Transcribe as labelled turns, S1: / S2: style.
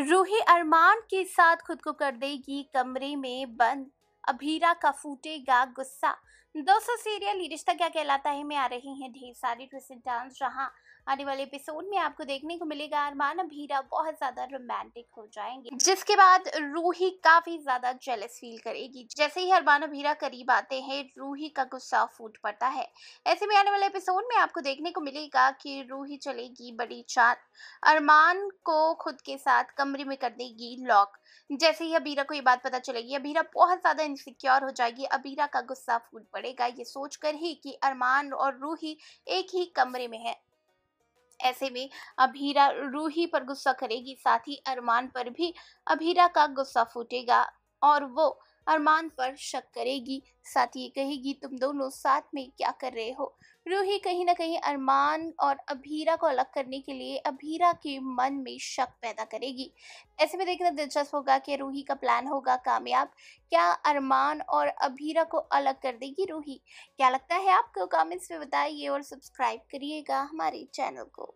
S1: रूही अरमान के साथ खुद को कर देगी कमरे में बंद अभीरा का फूटेगा गुस्सा दोस्तों सीरियल रिश्ता क्या कहलाता है में आ रही हैं ढेर सारी ट्विस्टेड डांस जहाँ आने वाले एपिसोड में आपको देखने को मिलेगा अरमान अभीरा बहुत ज्यादा रोमांटिक हो जाएंगे जिसके बाद रूही काफी ज्यादा जेलस फील करेगी जैसे ही अरमान अभीरा करीब आते हैं रूही का गुस्सा फूट पड़ता है ऐसे में आने वाले एपिसोड में आपको देखने को मिलेगा कि रूही चलेगी बड़ी चार अरमान को खुद के साथ कमरे में कर देगी लॉक जैसे ही अबीरा को ये बात पता चलेगी अबीरा बहुत ज्यादा इनसिक्योर हो जाएगी अबीरा का गुस्सा फूट पड़ पड़ेगा ये सोचकर ही कि अरमान और रूही एक ही कमरे में है ऐसे में अभीरा रूही पर गुस्सा करेगी साथ ही अरमान पर भी अभीरा का गुस्सा फूटेगा और वो अरमान पर शक करेगी साथ ये कहेगी तुम दोनों साथ में क्या कर रहे हो रूही कहीं ना कहीं अरमान और अभीरा को अलग करने के लिए अभीरा के मन में शक पैदा करेगी ऐसे में देखना दिलचस्प होगा कि रूही का प्लान होगा कामयाब क्या अरमान और अभीरा को अलग कर देगी रूही क्या लगता है आपको कमेंट्स में बताइए और सब्सक्राइब करिएगा हमारे चैनल को